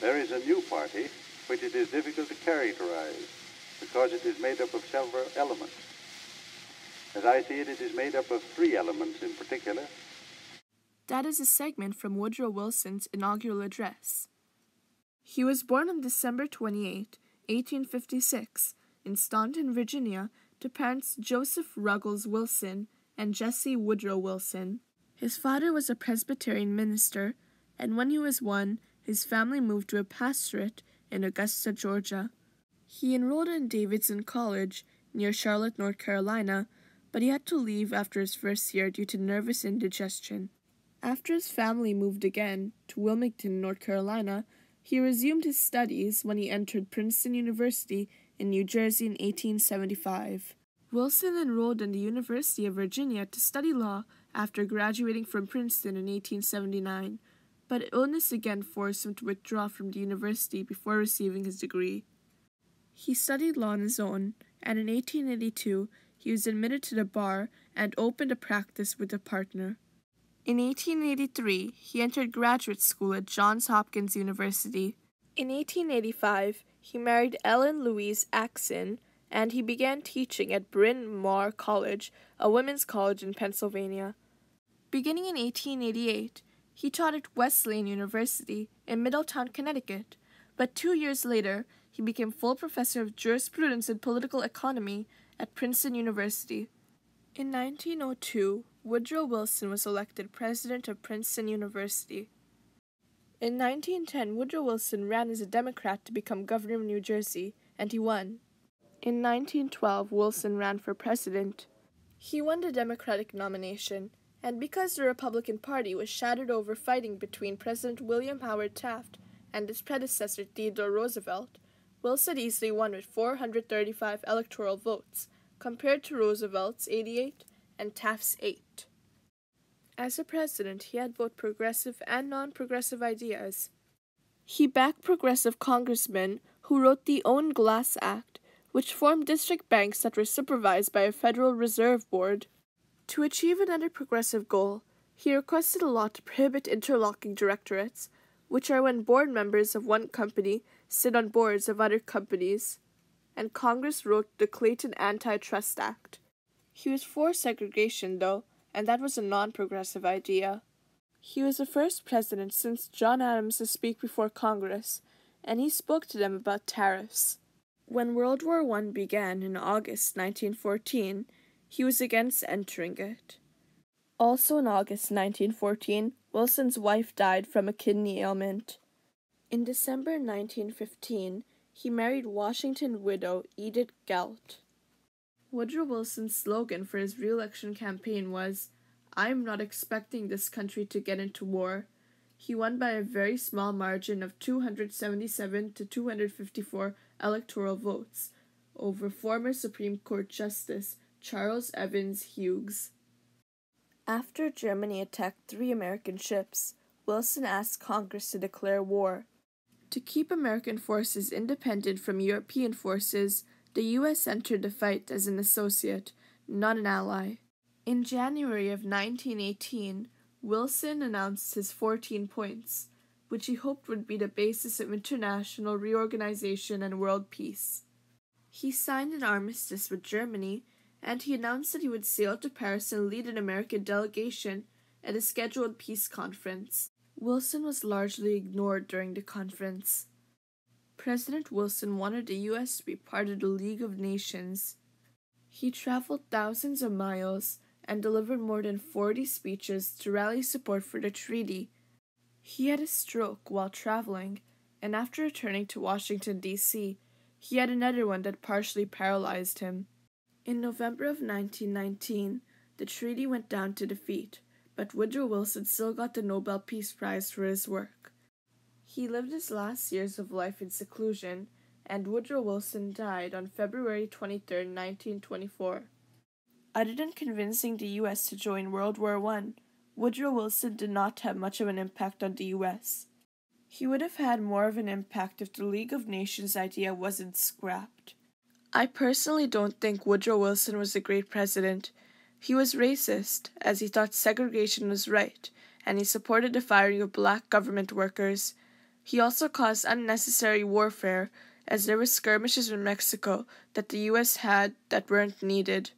There is a new party which it is difficult to characterize because it is made up of several elements. As I see it, it is made up of three elements in particular. That is a segment from Woodrow Wilson's inaugural address. He was born on December 28, 1856, in Staunton, Virginia, to parents Joseph Ruggles Wilson and Jesse Woodrow Wilson. His father was a Presbyterian minister, and when he was one, his family moved to a pastorate in Augusta, Georgia. He enrolled in Davidson College near Charlotte, North Carolina, but he had to leave after his first year due to nervous indigestion. After his family moved again to Wilmington, North Carolina, he resumed his studies when he entered Princeton University in New Jersey in 1875. Wilson enrolled in the University of Virginia to study law after graduating from Princeton in 1879 but illness again forced him to withdraw from the university before receiving his degree. He studied law on his own, and in 1882 he was admitted to the bar and opened a practice with a partner. In 1883, he entered graduate school at Johns Hopkins University. In 1885, he married Ellen Louise Axon, and he began teaching at Bryn Mawr College, a women's college in Pennsylvania. Beginning in 1888, he taught at Wesleyan University in Middletown, Connecticut, but two years later, he became full professor of jurisprudence and political economy at Princeton University. In 1902, Woodrow Wilson was elected president of Princeton University. In 1910, Woodrow Wilson ran as a Democrat to become governor of New Jersey, and he won. In 1912, Wilson ran for president. He won the Democratic nomination and because the Republican Party was shattered over fighting between President William Howard Taft and his predecessor Theodore Roosevelt, Wilson easily won with 435 electoral votes, compared to Roosevelt's 88 and Taft's 8. As a president, he had both progressive and non progressive ideas. He backed progressive congressmen who wrote the Own Glass Act, which formed district banks that were supervised by a Federal Reserve Board to achieve another progressive goal, he requested a law to prohibit interlocking directorates, which are when board members of one company sit on boards of other companies, and Congress wrote the Clayton Antitrust Act. He was for segregation, though, and that was a non progressive idea. He was the first president since John Adams to speak before Congress, and he spoke to them about tariffs. When World War I began in August 1914, he was against entering it. Also in August 1914, Wilson's wife died from a kidney ailment. In December 1915, he married Washington widow Edith Galt. Woodrow Wilson's slogan for his reelection campaign was, I'm not expecting this country to get into war. He won by a very small margin of 277 to 254 electoral votes over former Supreme Court Justice Charles Evans Hughes. After Germany attacked three American ships, Wilson asked Congress to declare war. To keep American forces independent from European forces, the U.S. entered the fight as an associate, not an ally. In January of 1918, Wilson announced his 14 points, which he hoped would be the basis of international reorganization and world peace. He signed an armistice with Germany and he announced that he would sail to Paris and lead an American delegation at a scheduled peace conference. Wilson was largely ignored during the conference. President Wilson wanted the U.S. to be part of the League of Nations. He traveled thousands of miles and delivered more than 40 speeches to rally support for the treaty. He had a stroke while traveling, and after returning to Washington, D.C., he had another one that partially paralyzed him. In November of 1919, the treaty went down to defeat, but Woodrow Wilson still got the Nobel Peace Prize for his work. He lived his last years of life in seclusion, and Woodrow Wilson died on February 23, 1924. Other than convincing the U.S. to join World War I, Woodrow Wilson did not have much of an impact on the U.S. He would have had more of an impact if the League of Nations idea wasn't scrapped. I personally don't think Woodrow Wilson was a great president. He was racist, as he thought segregation was right, and he supported the firing of black government workers. He also caused unnecessary warfare, as there were skirmishes in Mexico that the U.S. had that weren't needed.